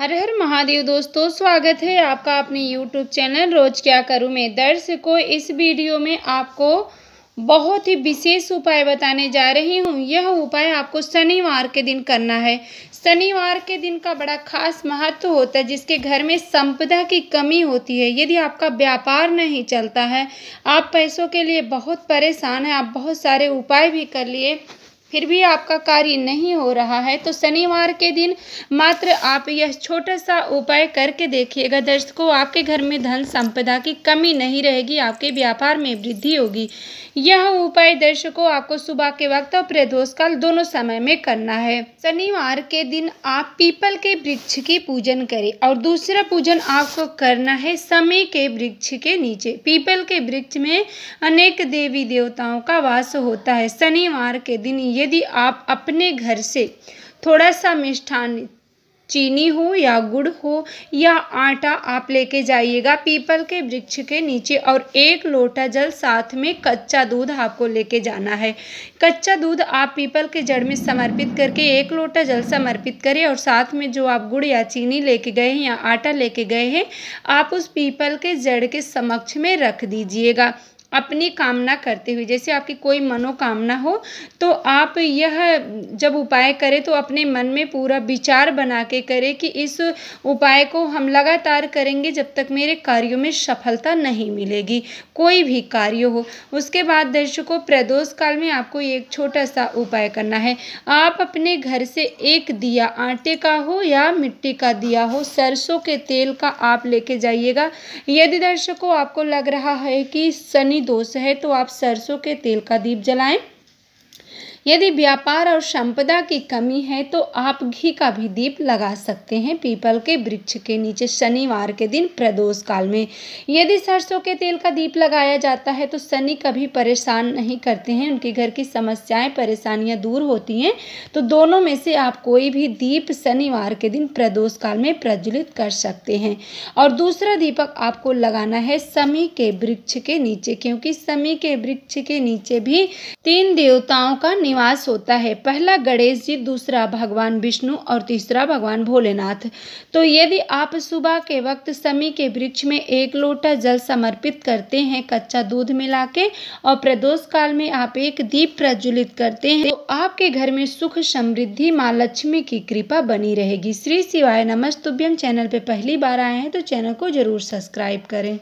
हर हर महादेव दोस्तों स्वागत है आपका अपने YouTube चैनल रोज क्या करूँ में दर्शकों इस वीडियो में आपको बहुत ही विशेष उपाय बताने जा रही हूँ यह उपाय आपको शनिवार के दिन करना है शनिवार के दिन का बड़ा खास महत्व होता है जिसके घर में संपदा की कमी होती है यदि आपका व्यापार नहीं चलता है आप पैसों के लिए बहुत परेशान हैं आप बहुत सारे उपाय भी कर लिए फिर भी आपका कार्य नहीं हो रहा है तो शनिवार के दिन मात्र आप यह छोटा सा उपाय करके देखिएगा दर्शकों आपके घर में धन संपदा की कमी नहीं रहेगी आपके व्यापार में वृद्धि होगी यह उपाय दर्शकों आपको सुबह के वक्त और प्रदोष काल दोनों समय में करना है शनिवार के दिन आप पीपल के वृक्ष की पूजन करें और दूसरा पूजन आपको करना है समय के वृक्ष के नीचे पीपल के वृक्ष में अनेक देवी देवताओं का वास होता है शनिवार के दिन ये यदि आप अपने घर से थोड़ा सा मिष्ठान चीनी हो या गुड़ हो या आटा आप लेके जाइएगा पीपल के वृक्ष के नीचे और एक लोटा जल साथ में कच्चा दूध आपको लेके जाना है कच्चा दूध आप पीपल के जड़ में समर्पित करके एक लोटा जल समर्पित करें और साथ में जो आप गुड़ या चीनी लेके गए हैं या आटा लेके गए हैं आप उस पीपल के जड़ के समक्ष में रख दीजिएगा अपनी कामना करते हुए जैसे आपकी कोई मनोकामना हो तो आप यह जब उपाय करें तो अपने मन में पूरा विचार बना के करें कि इस उपाय को हम लगातार करेंगे जब तक मेरे कार्यों में सफलता नहीं मिलेगी कोई भी कार्य हो उसके बाद दर्शकों प्रदोष काल में आपको एक छोटा सा उपाय करना है आप अपने घर से एक दिया आटे का हो या मिट्टी का दिया हो सरसों के तेल का आप लेके जाइएगा यदि दर्शकों आपको लग रहा है कि शनि दोष है तो आप सरसों के तेल का दीप जलाएं यदि व्यापार और संपदा की कमी है तो आप घी का भी दीप लगा सकते हैं पीपल के वृक्ष के नीचे शनिवार के दिन प्रदोष काल में यदि सरसों के तेल का दीप लगाया जाता है तो शनि कभी परेशान नहीं करते हैं उनके घर की समस्याएं परेशानियां दूर होती हैं तो दोनों में से आप कोई भी दीप शनिवार के दिन प्रदोष काल में प्रज्वलित कर सकते हैं और दूसरा दीपक आपको लगाना है समी के वृक्ष के नीचे क्योंकि समी के वृक्ष के नीचे भी तीन देवताओं का निवास होता है पहला गणेश जी दूसरा भगवान विष्णु और तीसरा भगवान भोलेनाथ तो यदि आप सुबह के वक्त समी के वृक्ष में एक लोटा जल समर्पित करते हैं कच्चा दूध मिला के और प्रदोष काल में आप एक दीप प्रज्वलित करते हैं तो आपके घर में सुख समृद्धि माँ लक्ष्मी की कृपा बनी रहेगी श्री शिवाय नमस्तुभ्यम चैनल पर पहली बार आए हैं तो चैनल को जरूर सब्सक्राइब करें